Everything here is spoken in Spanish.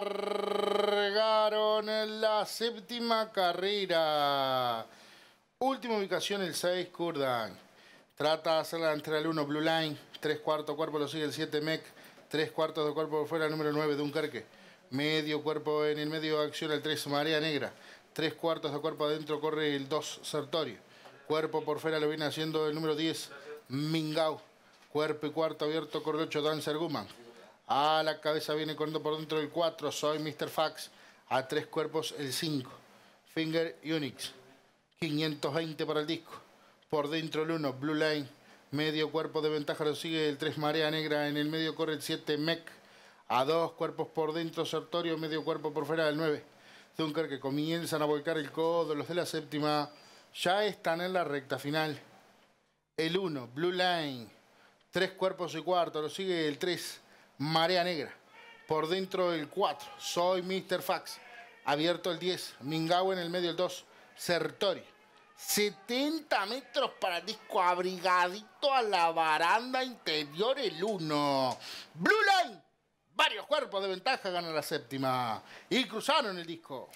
Cargaron en la séptima carrera. Última ubicación, el 6, Kurdan. Trata de la entrada al 1, Blue Line. 3 cuartos, cuerpo lo sigue el 7, Mech. 3 cuartos de cuerpo por fuera, número 9, Dunkerque. Medio cuerpo en el medio, acción el 3, Marea Negra. 3 cuartos de cuerpo adentro, corre el 2, Sertorio. Cuerpo por fuera lo viene haciendo el número 10, Mingau. Cuerpo y cuarto abierto, corre el 8, Dancer Guman. A la cabeza viene corriendo por dentro el 4. Soy Mr. Fax. A tres cuerpos el 5. Finger Unix. 520 para el disco. Por dentro el 1. Blue Line. Medio cuerpo de ventaja lo sigue el 3 Marea Negra. En el medio corre el 7 Mech. A dos cuerpos por dentro Sertorio. Medio cuerpo por fuera del 9. Dunker que comienzan a volcar el codo. Los de la séptima ya están en la recta final. El 1, Blue Line. Tres cuerpos y cuarto. Lo sigue el 3. Marea Negra. Por dentro el 4, Soy Mr. Fax. Abierto el 10, Mingao en el medio el 2, Sertori. 70 metros para disco abrigadito a la baranda interior el 1. Blue Line, varios cuerpos de ventaja ganan la séptima. Y cruzaron el disco.